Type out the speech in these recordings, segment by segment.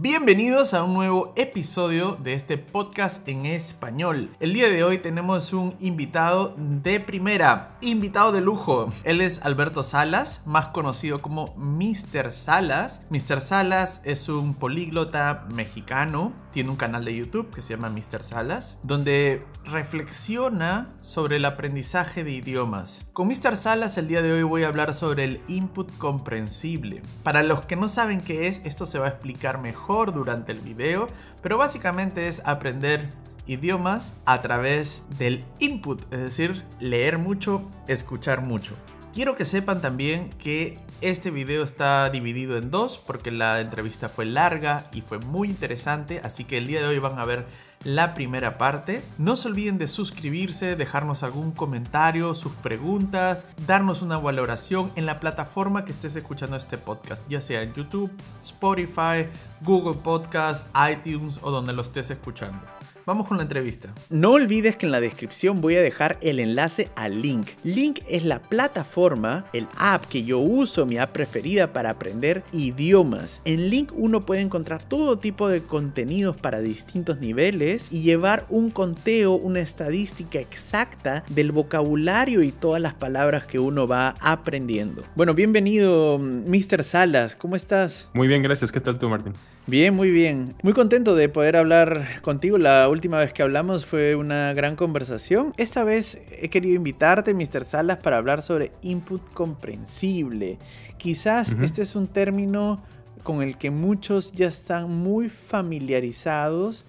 Bienvenidos a un nuevo episodio de este podcast en español. El día de hoy tenemos un invitado de primera, invitado de lujo. Él es Alberto Salas, más conocido como Mr. Salas. Mr. Salas es un políglota mexicano, tiene un canal de YouTube que se llama Mr. Salas, donde reflexiona sobre el aprendizaje de idiomas. Con Mr. Salas el día de hoy voy a hablar sobre el input comprensible. Para los que no saben qué es, esto se va a explicar mejor durante el video, pero básicamente es aprender idiomas a través del input, es decir, leer mucho, escuchar mucho. Quiero que sepan también que este video está dividido en dos porque la entrevista fue larga y fue muy interesante, así que el día de hoy van a ver la primera parte. No se olviden de suscribirse, dejarnos algún comentario, sus preguntas, darnos una valoración en la plataforma que estés escuchando este podcast, ya sea en YouTube, Spotify, Google Podcast, iTunes o donde lo estés escuchando. Vamos con la entrevista. No olvides que en la descripción voy a dejar el enlace a Link. Link es la plataforma, el app que yo uso, mi app preferida para aprender idiomas. En Link uno puede encontrar todo tipo de contenidos para distintos niveles y llevar un conteo, una estadística exacta del vocabulario y todas las palabras que uno va aprendiendo. Bueno, bienvenido, Mr. Salas, ¿cómo estás? Muy bien, gracias. ¿Qué tal tú, Martín? Bien, muy bien. Muy contento de poder hablar contigo. La última vez que hablamos fue una gran conversación. Esta vez he querido invitarte, Mr. Salas, para hablar sobre input comprensible. Quizás este es un término con el que muchos ya están muy familiarizados,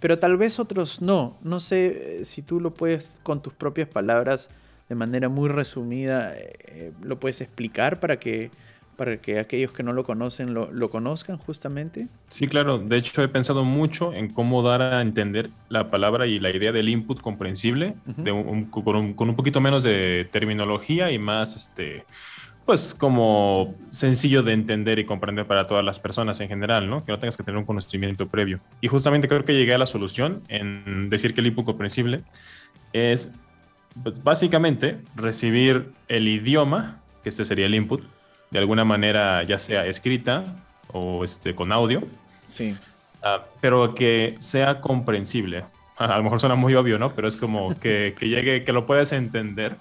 pero tal vez otros no. No sé eh, si tú lo puedes con tus propias palabras, de manera muy resumida, eh, eh, lo puedes explicar para que para que aquellos que no lo conocen lo, conozcan justamente? Sí, claro. De hecho, he pensado mucho en cómo dar a entender la palabra y la idea del input comprensible con, un, poquito menos de terminología y más, este, pues como sencillo de entender y comprender para todas las personas en general, ¿no? Que no tengas que tener un conocimiento previo. Y justamente creo que llegué a la solución en decir que el input comprensible es pues, básicamente recibir el idioma, que este sería el input, de alguna manera, ya sea escrita o este, con audio. Sí. Ah, pero que sea comprensible. A lo mejor suena muy obvio, ¿no? Pero es como que, llegue, que lo puedes entender.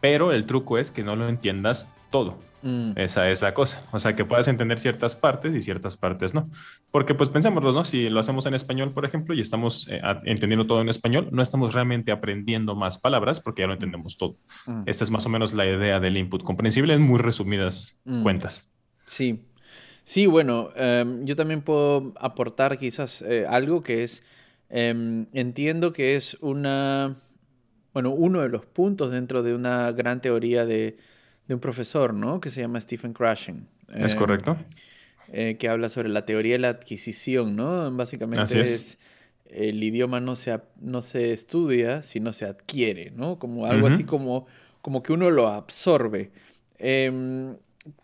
Pero el truco es que no lo entiendas todo. Mm. Esa es la cosa. O sea, que puedas entender ciertas partes y ciertas partes no. Porque pues pensémoslo, ¿no? Si lo hacemos en español, por ejemplo, y estamos eh, entendiendo todo en español, no estamos realmente aprendiendo más palabras porque ya lo entendemos todo. Mm. Esta es más o menos la idea del input comprensible en muy resumidas mm. cuentas. Sí. Sí, bueno, em, yo también puedo aportar quizás eh, algo que es, em, entiendo que es una, bueno, uno de los puntos dentro de una gran teoría de de un profesor, ¿no? Que se llama Stephen Krashen. Es eh, correcto. Eh, que habla sobre la teoría de la adquisición, ¿no? Básicamente es, el idioma no se, no se estudia, sino se adquiere, ¿no? Como algo así como, como que uno lo absorbe. Em,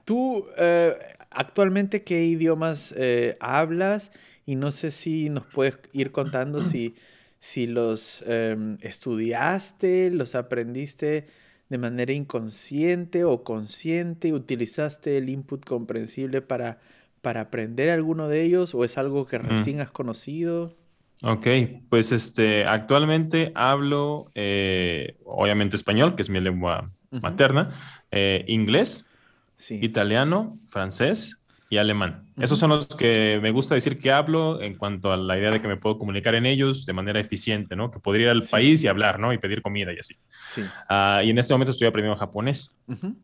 tú, eh, actualmente, ¿qué idiomas hablas? Y no sé si nos puedes ir contando si, si los em, estudiaste, los aprendiste de manera inconsciente o consciente? ¿Utilizaste el input comprensible para, para aprender alguno de ellos o es algo que recién has conocido? Ok, pues este, actualmente hablo eh, obviamente español, que es mi lengua materna, eh, inglés, italiano, francés, alemán. Esos son los que me gusta decir que hablo en cuanto a la idea de que me puedo comunicar en ellos de manera eficiente, ¿no? Que podría ir al país y hablar, ¿no? Y pedir comida y así. Sí. Ah, y en este momento estoy aprendiendo japonés.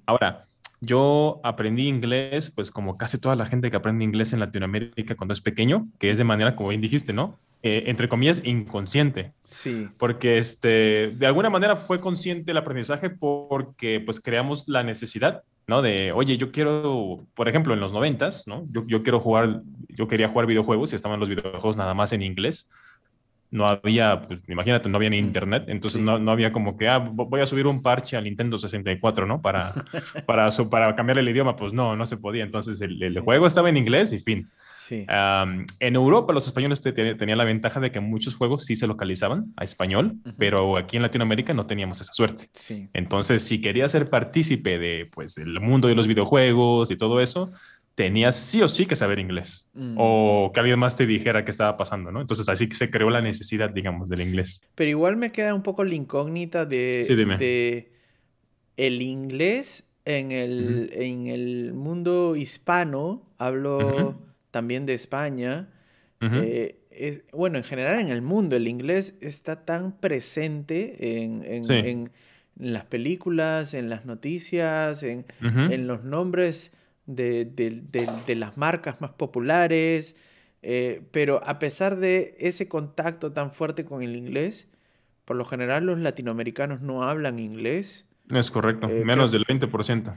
Ahora, yo aprendí inglés, pues como casi toda la gente que aprende inglés en Latinoamérica cuando es pequeño, que es de manera, como bien dijiste, ¿no? Eh, entre comillas, inconsciente. Sí. Porque este, de alguna manera fue consciente el aprendizaje porque pues creamos la necesidad ¿no? De, oye, yo quiero, por ejemplo, en los noventas, ¿no? Yo, yo, quiero jugar, yo quería jugar videojuegos y estaban los videojuegos nada más en inglés. No había, pues imagínate, no había internet, entonces no, no, había como que, ah, voy a subir un parche al Nintendo 64, ¿no? Para, para, para cambiar el idioma, pues no, no se podía. Entonces el, juego estaba en inglés y fin. Sí. en Europa los españoles tenían la ventaja de que muchos juegos sí se localizaban a español, pero aquí en Latinoamérica no teníamos esa suerte. Entonces, si querías ser partícipe de, pues, del mundo de los videojuegos y todo eso, tenías sí o sí que saber inglés mm. o que alguien más te dijera qué estaba pasando, ¿no? Entonces así que se creó la necesidad, digamos, del inglés. Pero igual me queda un poco la incógnita de, el inglés en el, en el mundo hispano, hablo también de España. Eh, es, bueno, en general en el mundo el inglés está tan presente en, las películas, en las noticias, en, los nombres de, las marcas más populares, eh, pero a pesar de ese contacto tan fuerte con el inglés, por lo general los latinoamericanos no hablan inglés. Es correcto, eh, menos del 20%.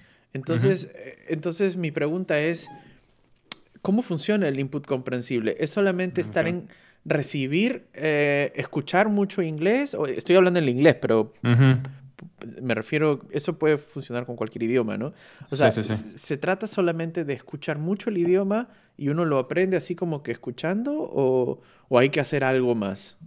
entonces mi pregunta es... ¿Cómo funciona el input comprensible? ¿Es solamente estar en recibir, eh, escuchar mucho inglés? estoy hablando en inglés, pero me refiero, eso puede funcionar con cualquier idioma, ¿no? O sea, ¿se trata solamente de escuchar mucho el idioma y uno lo aprende así como que escuchando o, hay que hacer algo más?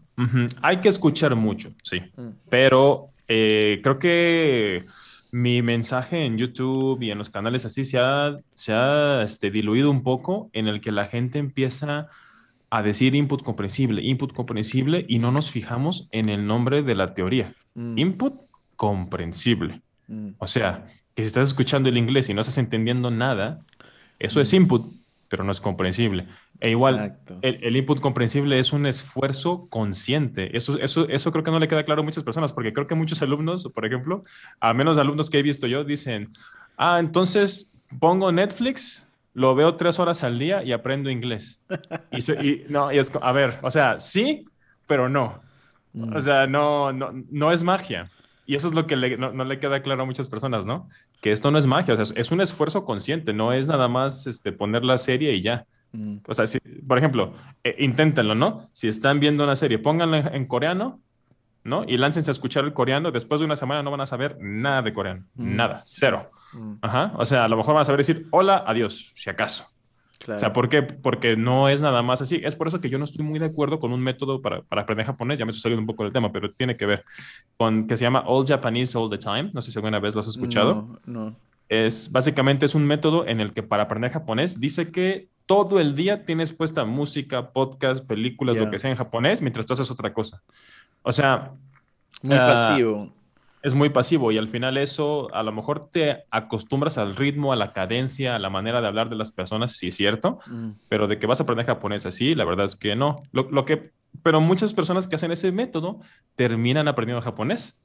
Hay que escuchar mucho, sí, mm. pero eh, creo que mi mensaje en YouTube y en los canales así se ha, se ha este, diluido un poco en el que la gente empieza a decir input comprensible, input comprensible y no nos fijamos en el nombre de la teoría. Mm. Input comprensible. Mm. O sea, que si estás escuchando el inglés y no estás entendiendo nada, eso es mm. input pero no es comprensible. E igual, el, input comprensible es un esfuerzo consciente. Eso, eso, eso creo que no le queda claro a muchas personas, porque creo que muchos alumnos, por ejemplo, a menos alumnos que he visto yo, dicen, ah, entonces pongo Netflix, lo veo tres horas al día y aprendo inglés. y, no, y es, a ver, o sea, sí, pero no. Mm. O sea, no, no, no es magia. Y eso es lo que no, le queda claro a muchas personas, ¿no? Que esto no es magia, o sea, es un esfuerzo consciente, no es nada más este, poner la serie y ya. Mm. O sea, por ejemplo, eh, inténtenlo, ¿no? Si están viendo una serie, pónganla en coreano, ¿no? Y láncense a escuchar el coreano, después de una semana no van a saber nada de coreano, mm. nada, cero. Mm. Ajá, o sea, a lo mejor van a saber decir hola, adiós, si acaso. O sea, ¿por qué? Porque no es nada más así. Es por eso que yo no estoy muy de acuerdo con un método para, para aprender japonés. Ya me estoy saliendo un poco del tema, pero tiene que ver con que se llama All Japanese All the Time. No sé si alguna vez lo has escuchado. No, no. Es, básicamente es un método en el que para aprender japonés dice que todo el día tienes puesta música, podcast, películas, lo que sea en japonés, mientras tú haces otra cosa. O sea... Muy ah, pasivo es muy pasivo y al final eso a lo mejor te acostumbras al ritmo, a la cadencia, a la manera de hablar de las personas, sí es cierto, mm. pero de que vas a aprender japonés así, la verdad es que no. Lo, que, pero muchas personas que hacen ese método terminan aprendiendo japonés.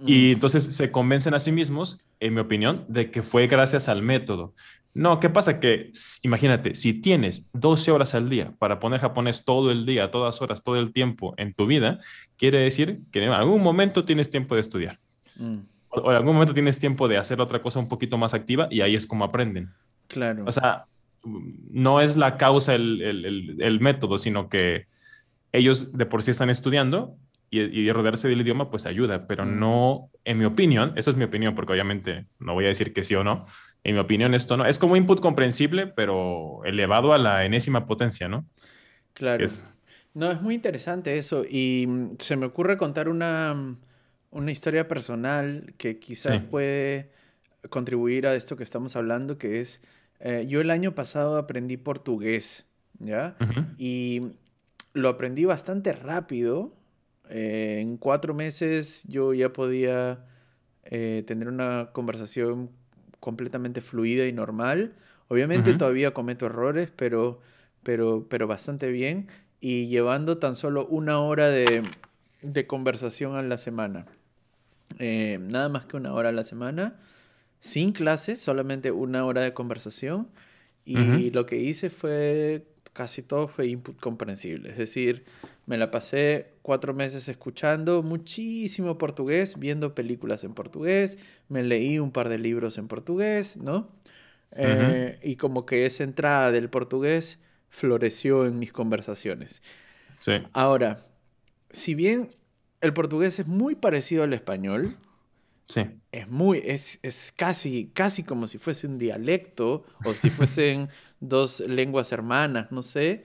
Y mm. entonces se convencen a sí mismos, en mi opinión, de que fue gracias al método. No, ¿qué pasa? Que imagínate, si tienes 12 horas al día para poner japonés todo el día, todas horas, todo el tiempo en tu vida, quiere decir que en algún momento tienes tiempo de estudiar. Mm. O, en algún momento tienes tiempo de hacer otra cosa un poquito más activa y ahí es como aprenden. Claro. O sea, no es la causa el, método, sino que ellos de por sí están estudiando y, y, rodearse del idioma pues ayuda, pero mm. no, en mi opinión, eso es mi opinión porque obviamente no voy a decir que sí o no, en mi opinión, esto no. Es como input comprensible, pero elevado a la enésima potencia, ¿no? Claro. No, es muy interesante eso. Y mm, se me ocurre contar una, mm, historia personal que quizás puede contribuir a esto que estamos hablando, que es, eh, yo el año pasado aprendí portugués, ¿ya? Y lo aprendí bastante rápido. Eh, en cuatro meses yo ya podía eh, tener una conversación completamente fluida y normal. Obviamente todavía cometo errores, pero, pero, pero bastante bien. Y llevando tan solo una hora de, de conversación a la semana. Eh, nada más que una hora a la semana. Sin clases, solamente una hora de conversación. Y lo que hice fue, casi todo fue input comprensible. Es decir, me la pasé cuatro meses escuchando muchísimo portugués, viendo películas en portugués, me leí un par de libros en portugués, ¿no? Eh, y como que esa entrada del portugués floreció en mis conversaciones. Sí. Ahora, si bien el portugués es muy parecido al español, es muy, es, es casi, casi como si fuese un dialecto o si fuesen dos lenguas hermanas, no sé.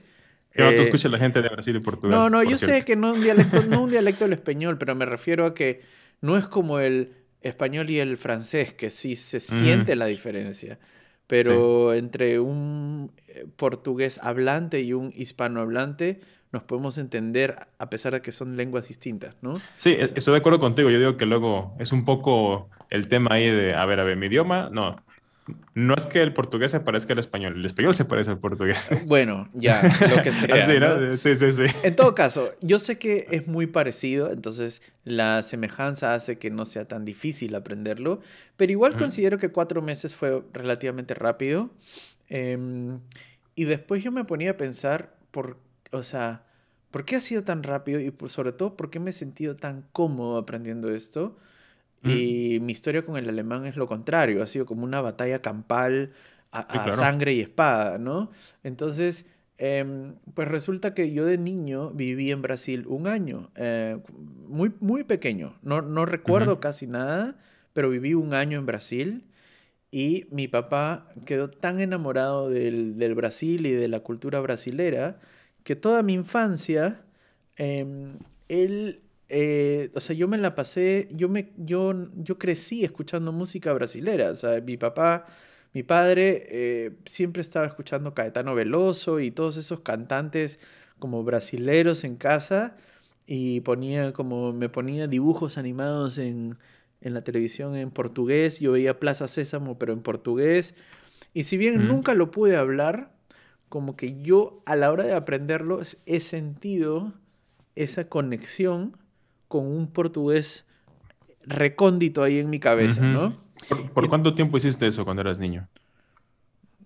Que no te eh, la gente de Brasil y Portugal. No, no, yo sé que no un dialecto, no un dialecto del español, pero me refiero a que no es como el español y el francés, que sí se siente la diferencia. Pero entre un eh, portugués hablante y un hispanohablante nos podemos entender a pesar de que son lenguas distintas, ¿no? Sí, estoy de acuerdo contigo. Yo digo que luego es un poco el tema ahí de, a ver, a ver, mi idioma, no, no es que el portugués se parezca al español, el español se parece al portugués. Bueno, ya, lo que sea. Sí, sí, sí. En todo caso, yo sé que es muy parecido, entonces la semejanza hace que no sea tan difícil aprenderlo, pero igual considero que cuatro meses fue relativamente rápido. Em, y después yo me ponía a pensar, por, o sea, ¿por qué ha sido tan rápido y sobre todo por qué me he sentido tan cómodo aprendiendo esto? Y mi historia con el alemán es lo contrario, ha sido como una batalla campal a, sangre y espada, ¿no? Entonces, em, pues resulta que yo de niño viví en Brasil un año, eh, muy, muy pequeño, no, no recuerdo casi nada, pero viví un año en Brasil y mi papá quedó tan enamorado del, Brasil y de la cultura brasilera que toda mi infancia em, él eh, o sea, yo me la pasé, yo, me, yo, yo crecí escuchando música brasilera, o sea, mi papá, mi padre eh, siempre estaba escuchando Caetano Veloso y todos esos cantantes como brasileros en casa y ponía como, me ponía dibujos animados en, en la televisión en portugués, yo veía Plaza Sésamo pero en portugués y si bien mm. nunca lo pude hablar, como que yo a la hora de aprenderlo he sentido esa conexión con un portugués recóndito ahí en mi cabeza, ¿no? ¿Por, cuánto tiempo hiciste eso cuando eras niño?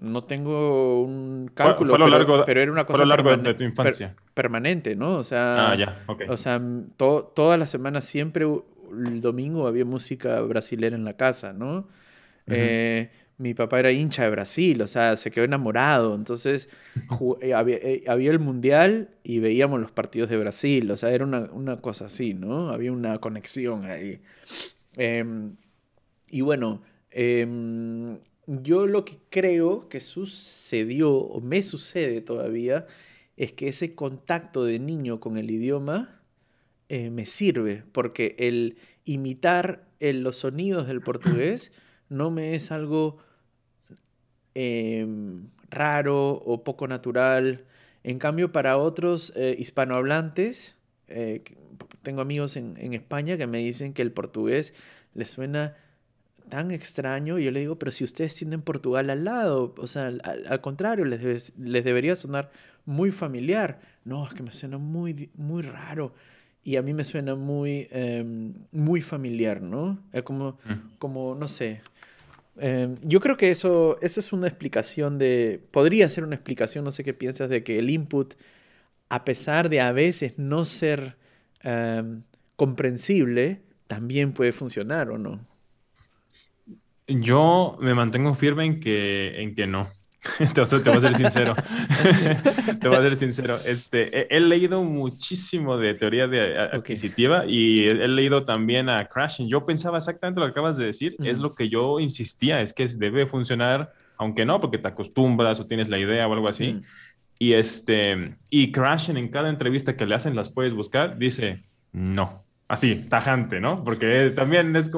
No tengo un cálculo, pero, era una cosa de tu infancia. permanente, ¿no? O sea, ah, ya. o sea todas las semanas siempre el domingo había música brasilera en la casa, ¿no? eh, mi papá era hincha de Brasil, o sea, se quedó enamorado. Entonces, eh, eh, había, el mundial y veíamos los partidos de Brasil, o sea, era una, cosa así, ¿no? Había una conexión ahí. Em, y bueno, em, yo lo que creo que sucedió, o me sucede todavía, es que ese contacto de niño con el idioma eh, me sirve, porque el imitar los sonidos del portugués no me es algo em, raro o poco natural. En cambio, para otros eh, hispanohablantes, eh, tengo amigos en, España que me dicen que el portugués les suena tan extraño. Y yo le digo, pero si ustedes tienen Portugal al lado, o sea, al, contrario, les, les debería sonar muy familiar. No, es que me suena muy, muy raro. Y a mí me suena muy, em, muy familiar, ¿no? Es como, como, no sé, Em, yo creo que eso, eso es una explicación de, podría ser una explicación, no sé qué piensas, de que el input, a pesar de a veces no ser em, comprensible, también puede funcionar o no. Yo me mantengo firme en que, en que no. te, a, te, voy a ser sincero. te voy a ser sincero. Este, he, leído muchísimo de teoría de eh, adquisitiva y he, leído también a Crashing. Yo pensaba exactamente lo que acabas de decir. Es lo que yo insistía, es que debe funcionar, aunque no, porque te acostumbras o tienes la idea o algo así. Y este, y Crashing en cada entrevista que le hacen, las puedes buscar, dice, no así, tajante, ¿no? Porque también es,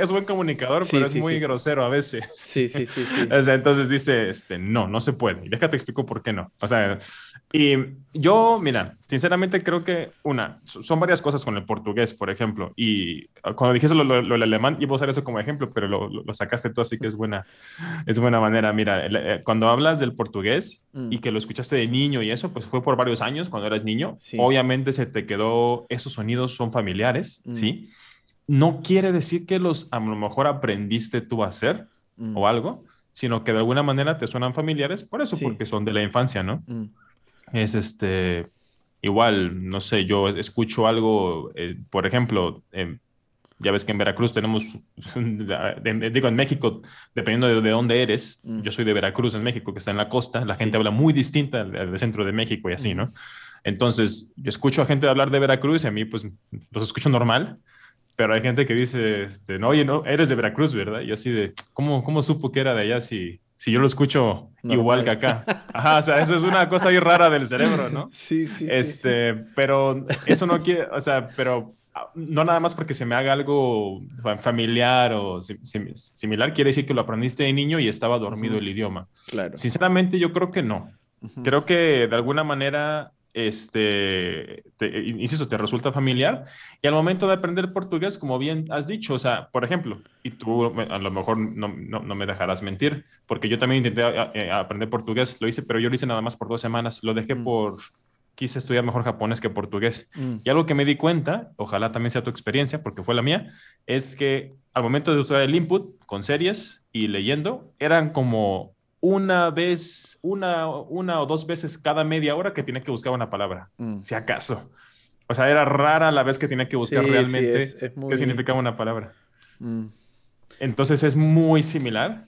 es, buen, comunicador, pero es muy grosero a veces. Sí, sí, sí. entonces dice, este, no, no se puede. Y déjate explico por qué no. O sea, y yo, mira, sinceramente creo que, una, son varias cosas con el portugués, por ejemplo, y ah, cuando dijiste lo, del alemán, iba a usar eso como ejemplo, pero lo, sacaste tú, así que es buena, es buena manera. Mira, eh, cuando hablas del portugués y mm. que lo escuchaste de niño y eso, pues fue por varios años, cuando eras niño, obviamente se te quedó, esos sonidos son familiares Mm. ¿sí? No quiere decir que los a lo mejor aprendiste tú a hacer mm. o algo, sino que de alguna manera te suenan familiares, por eso, porque son de la infancia, ¿no? Mm. Es este, igual, no sé, yo escucho algo, eh, por ejemplo, em, ya ves que en Veracruz tenemos, digo, en México, dependiendo de, dónde eres, yo soy de Veracruz, en México, que está en la costa, la gente habla muy distinta del centro de México y así, ¿no? Entonces, yo escucho a gente hablar de Veracruz y a mí, pues, los escucho normal, pero hay gente que dice, este, no, oye, no, eres de Veracruz, ¿verdad? Y yo así de, ¿cómo, cómo supo que era de allá si, si yo lo escucho igual que acá? Ajá, o sea, eso es una cosa ahí rara del cerebro, ¿no? Sí, sí. Este, pero eso no quiere, o sea, pero ah, no nada más porque se me haga algo familiar o similar, quiere decir que lo aprendiste de niño y estaba dormido el idioma. Claro. Sinceramente, yo creo que no. Creo que de alguna manera este, eh, insisto, te resulta familiar. Y al momento de aprender portugués, como bien has dicho, o sea, por ejemplo, y tú a lo mejor no, me dejarás mentir, porque yo también intenté eh, eh, aprender portugués, lo hice, pero yo lo hice nada más por dos semanas, lo dejé mm. por, quise estudiar mejor japonés que portugués. Mm. Y algo que me di cuenta, ojalá también sea tu experiencia, porque fue la mía, es que al momento de usar el input con series y leyendo, eran como una vez, una, una o dos veces cada media hora que tiene que buscar una palabra, mm. si acaso. O sea, era rara la vez que tenía que buscar realmente qué significaba una palabra. Mm. Entonces es muy similar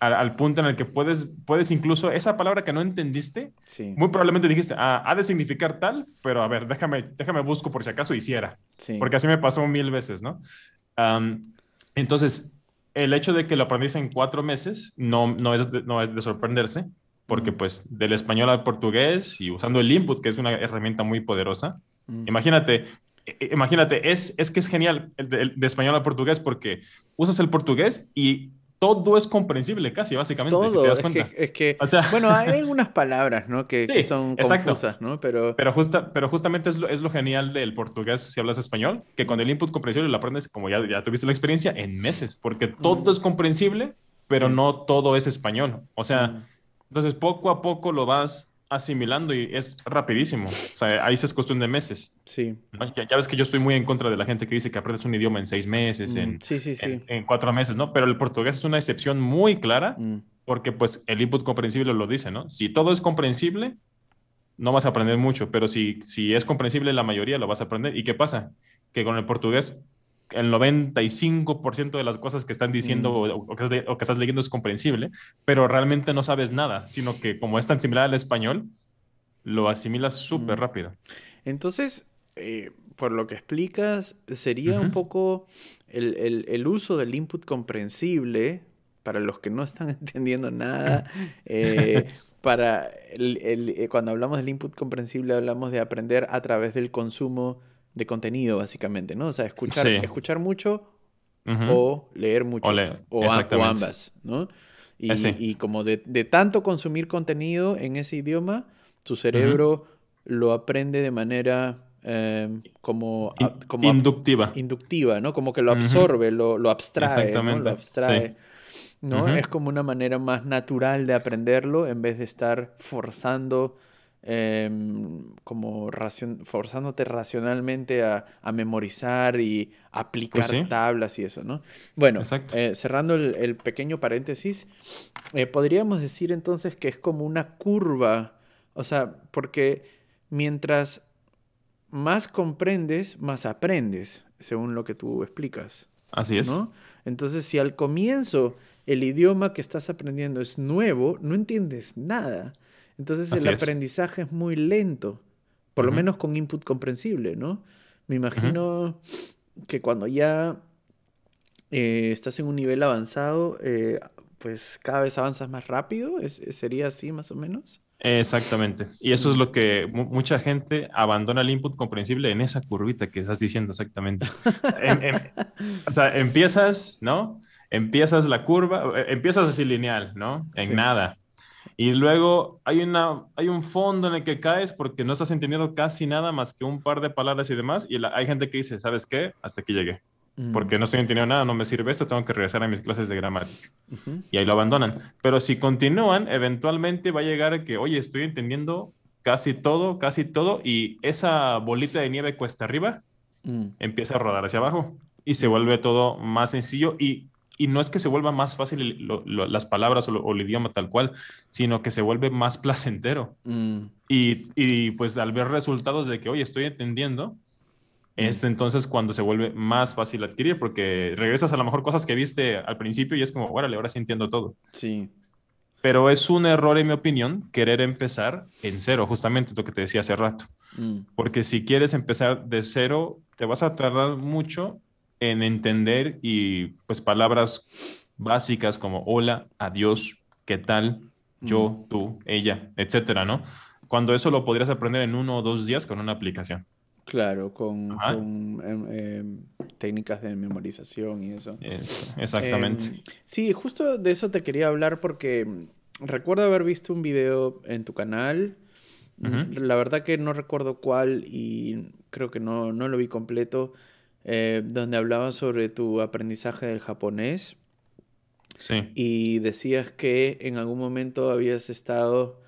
al, punto en el que puedes, puedes incluso esa palabra que no entendiste, muy probablemente dijiste, ah, ha de significar tal, pero a ver, déjame, déjame busco por si acaso hiciera. Porque así me pasó mil veces, ¿no? entonces, el hecho de que lo aprendiste en cuatro meses no, no, es, de, no es de sorprenderse, porque mm. pues del español al portugués y usando el input, que es una herramienta muy poderosa, mm. imagínate, e, e, imagínate, es, es que es genial de, de español al portugués porque usas el portugués y todo es comprensible casi, básicamente. Todo, Es que, bueno, hay algunas palabras, ¿no? Que, son confusas, ¿no? Pero, pero, justa, pero justamente es lo, genial del portugués si hablas español, que con el input comprensible lo aprendes, como ya, ya tuviste la experiencia, en meses, porque todo es mm. comprensible, pero no todo es español. O sea, mm. entonces poco a poco lo vas asimilando y es rapidísimo. O sea, ahí se es cuestión de meses. Sí. Ya, ves que yo estoy muy en contra de la gente que dice que aprendes un idioma en seis meses, mm. en, En, cuatro meses, ¿no? Pero el portugués es una excepción muy clara mm. porque pues el input comprensible lo dice, ¿no? Si todo es comprensible, no vas a aprender mucho, pero si, si es comprensible la mayoría, lo vas a aprender. ¿Y qué pasa? Que con el portugués el 95% de las cosas que están diciendo mm. o, que, estás leyendo es comprensible, pero realmente no sabes nada, sino que como es tan similar al español, lo asimilas súper mm. rápido. Entonces, eh, por lo que explicas, sería un poco el, uso del input comprensible para los que no están entendiendo nada. Mm. Eh, para eh, cuando hablamos del input comprensible, hablamos de aprender a través del consumo de contenido, básicamente, ¿no? O sea, escuchar, escuchar mucho o leer mucho. O, ambas, ¿no? Y, eh, como de, tanto consumir contenido en ese idioma, tu cerebro lo aprende de manera eh, como, inductiva. Inductiva, ¿no? Como que lo absorbe, lo, lo, abstrae. Lo abstrae. ¿no? Es como una manera más natural de aprenderlo en vez de estar forzando Em, como forzándote racionalmente a, memorizar y pues aplicar tablas y eso, ¿no? Bueno, eh, cerrando el, pequeño paréntesis, eh, podríamos decir entonces que es como una curva, o sea, porque mientras más comprendes, más aprendes, según lo que tú explicas. Así es. Entonces, si al comienzo el idioma que estás aprendiendo es nuevo, no entiendes nada. Entonces el aprendizaje es muy lento, por lo menos con input comprensible, ¿no? Me imagino que cuando ya eh, estás en un nivel avanzado, eh, pues cada vez avanzas más rápido, ¿sería así más o menos? Exactamente. Y eso es lo que mucha gente abandona el input comprensible en esa curvita que estás diciendo exactamente. o sea, empiezas, ¿no? empiezas la curva, eh, empiezas así lineal, ¿no? En nada. Y luego hay, una, hay un fondo en el que caes porque no estás entendiendo casi nada más que un par de palabras y demás. Y hay gente que dice, ¿sabes qué? Hasta aquí llegué. Mm. Porque no estoy entendiendo nada, no me sirve esto, tengo que regresar a mis clases de gramática. Y ahí lo abandonan. Pero si continúan, eventualmente va a llegar a que, oye, estoy entendiendo casi todo, casi todo. Y esa bolita de nieve cuesta arriba mm. empieza a rodar hacia abajo. Y se mm. vuelve todo más sencillo y y no es que se vuelva más fácil las palabras o, el idioma tal cual, sino que se vuelve más placentero. Mm. Y, pues al ver resultados de que, oye, estoy entendiendo, mm. es entonces cuando se vuelve más fácil adquirir, porque regresas a lo mejor cosas que viste al principio y es como, órale, ahora sí entiendo todo. Sí. Pero es un error, en mi opinión, querer empezar en cero, justamente lo que te decía hace rato. Mm. Porque si quieres empezar de cero, te vas a tardar mucho en entender y pues palabras básicas como hola, adiós, qué tal, yo, tú, ella, etcétera, ¿no? Cuando eso lo podrías aprender en uno o dos días con una aplicación. Claro, con, em, em, técnicas de memorización y eso. exactamente. Em, sí, justo de eso te quería hablar porque recuerdo haber visto un video en tu canal. La verdad que no recuerdo cuál y creo que no, no lo vi completo eh, donde hablabas sobre tu aprendizaje del japonés. Y decías que en algún momento habías estado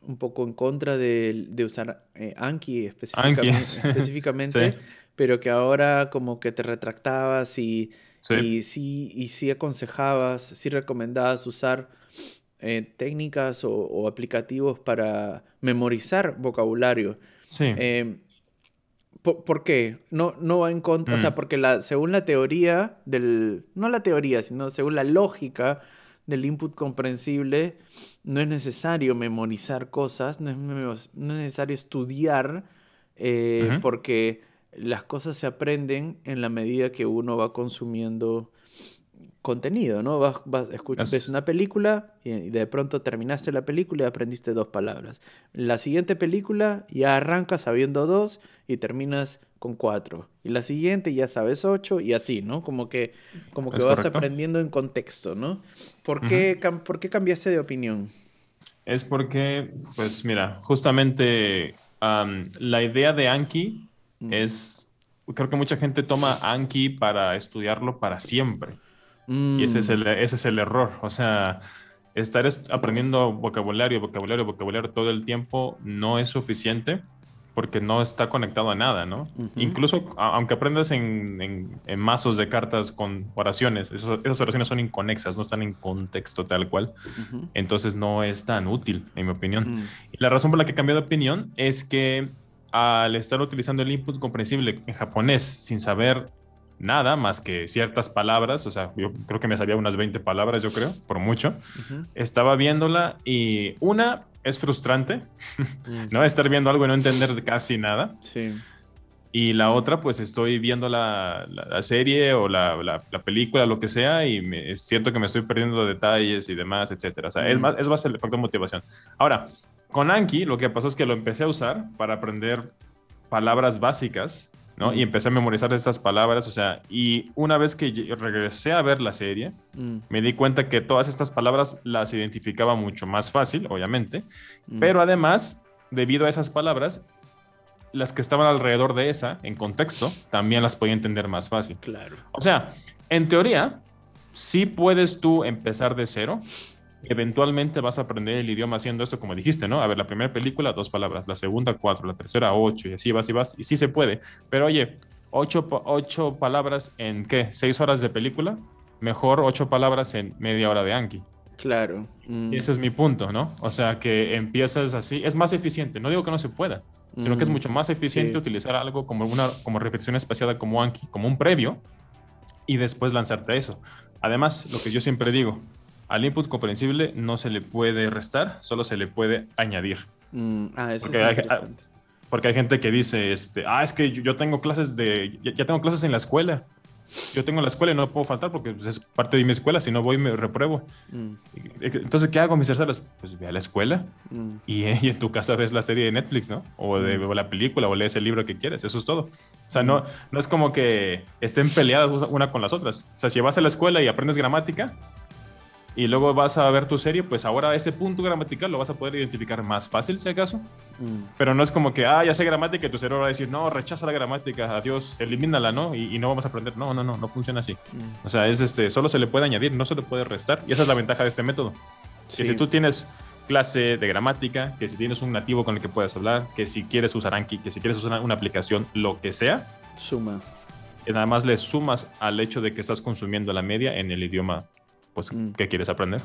un poco en contra de, usar eh, Anki específicamente, pero que ahora como que te retractabas y sí, y sí, aconsejabas, sí recomendabas usar eh, técnicas o, aplicativos para memorizar vocabulario. Sí. Em, ¿Por, qué? No, no va en contra. O sea, mm. porque la, según la teoría del. No la teoría, sino según la lógica del input comprensible, no es necesario memorizar cosas, no es, necesario estudiar, eh, porque las cosas se aprenden en la medida que uno va consumiendo contenido, ¿no? Vas, vas escuchas, ves una película y de pronto terminaste la película y aprendiste dos palabras. La siguiente película ya arrancas sabiendo dos y terminas con cuatro. Y la siguiente ya sabes ocho y así, ¿no? Como que, como que vas aprendiendo en contexto, ¿no? ¿Por, qué, cambiaste de opinión? Es porque, pues mira, justamente la idea de Anki es, creo que mucha gente toma Anki para estudiarlo para siempre. Y ese es, mm. el, ese es el error. O sea, estar aprendiendo vocabulario, vocabulario, vocabulario todo el tiempo no es suficiente porque no está conectado a nada, ¿no? Incluso aunque aprendas en, en, mazos de cartas con oraciones, esas, oraciones son inconexas, no están en contexto tal cual, entonces no es tan útil, en mi opinión. Mm. Y la razón por la que cambié de opinión es que al estar utilizando el input comprensible en japonés sin saber nada más que ciertas palabras, o sea, yo creo que me sabía unas 20 palabras, yo creo, por mucho. Estaba viéndola y una es frustrante, mm. ¿no? Estar viendo algo y no entender casi nada. Sí. Y la otra, pues estoy viendo la, serie o la, película, lo que sea, y me, siento que me estoy perdiendo detalles y demás, etcétera. O sea, es, mm. más, es el factor motivación. Ahora, con Anki, lo que pasó es que lo empecé a usar para aprender palabras básicas y mm. empecé a memorizar estas palabras, o sea, y una vez que regresé a ver la serie, mm. me di cuenta que todas estas palabras las identificaba mucho más fácil, obviamente, mm. pero además, debido a esas palabras, las que estaban alrededor de esa, en contexto, también las podía entender más fácil. Claro. O sea, en teoría, sí puedes tú empezar de cero, eventualmente vas a aprender el idioma haciendo esto, como dijiste, ¿no? A ver, la primera película, dos palabras, la segunda, cuatro, la tercera, ocho, y así vas y vas, y sí se puede. Pero oye, ocho, palabras en qué? ¿Seis horas de película? Mejor ocho palabras en media hora de Anki. Claro. Y mm. ese es mi punto, ¿no? O sea, que empiezas así, es más eficiente, no digo que no se pueda, sino que es mm. mucho más eficiente utilizar algo como una como repetición espaciada como Anki, como un previo, y después lanzarte a eso. Además, lo que yo siempre digo, al input comprensible no se le puede restar, solo se le puede añadir. Mm, ah, eso ah, porque Hay, gente que dice, este, ah, es que yo tengo clases de, ya tengo clases en la escuela, yo tengo la escuela y no puedo faltar porque pues, es parte de mi escuela, si no voy me repruebo. Mm. Entonces, ¿qué hago mis hermanos? Pues ve a la escuela mm. y, en tu casa ves la serie de Netflix, ¿no? O, de, la película o lees el libro que quieres, eso es todo. O sea, no, no es como que estén peleadas una con las otras. O sea, si vas a la escuela y aprendes gramática, y luego vas a ver tu serie, pues ahora ese punto gramatical lo vas a poder identificar más fácil, si acaso. Mm. Pero no es como que, ah, ya sé gramática, y tu cerebro va a decir, no, rechaza la gramática, adiós, elimínala, ¿no? Y, no vamos a aprender. No, no, no, no funciona así. Mm. O sea, es este, solo se le puede añadir, no se le puede restar. Y esa es la ventaja de este método. Que si tú tienes clase de gramática, que si tienes un nativo con el que puedas hablar, que si quieres usar Anki, que si quieres usar una aplicación, lo que sea. Suma. y nada más le sumas al hecho de que estás consumiendo la media en el idioma pues, mm. ¿qué quieres aprender?